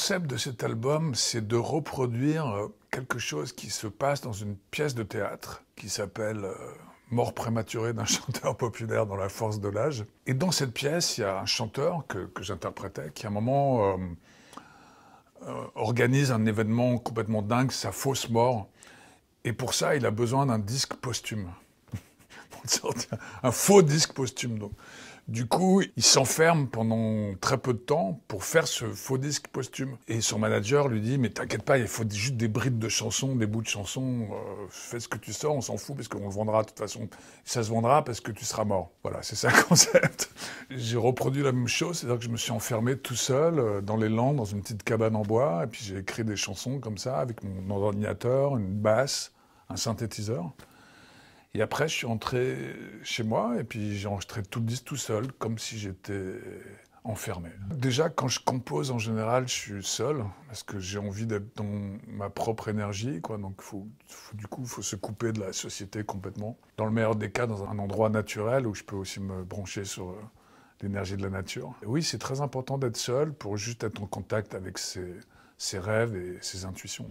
Le concept de cet album, c'est de reproduire euh, quelque chose qui se passe dans une pièce de théâtre qui s'appelle euh, Mort prématurée d'un chanteur populaire dans la force de l'âge. Et dans cette pièce, il y a un chanteur que, j'interprétais qui, à un moment, euh, organise un événement complètement dingue, sa fausse mort. Et pour ça, il a besoin d'un disque posthume. un faux disque posthume. Donc. Du coup, il s'enferme pendant très peu de temps pour faire ce faux disque posthume. Et son manager lui dit, mais t'inquiète pas, il faut juste des brides de chansons, des bouts de chansons, euh, fais ce que tu sors, on s'en fout, parce qu'on le vendra de toute façon. Ça se vendra parce que tu seras mort. Voilà, c'est ça le concept. j'ai reproduit la même chose, c'est-à-dire que je me suis enfermé tout seul euh, dans les Landes, dans une petite cabane en bois, et puis j'ai écrit des chansons comme ça, avec mon ordinateur, une basse, un synthétiseur. Et après, je suis entré chez moi et puis j'ai enregistré tout le disque tout seul, comme si j'étais enfermé. Déjà, quand je compose, en général, je suis seul, parce que j'ai envie d'être dans ma propre énergie, quoi. Donc, du coup, il faut se couper de la société complètement. Dans le meilleur des cas, dans un endroit naturel où je peux aussi me brancher sur euh, l'énergie de la nature. oui, c'est très important d'être seul pour juste être en contact avec ses rêves et ses intuitions.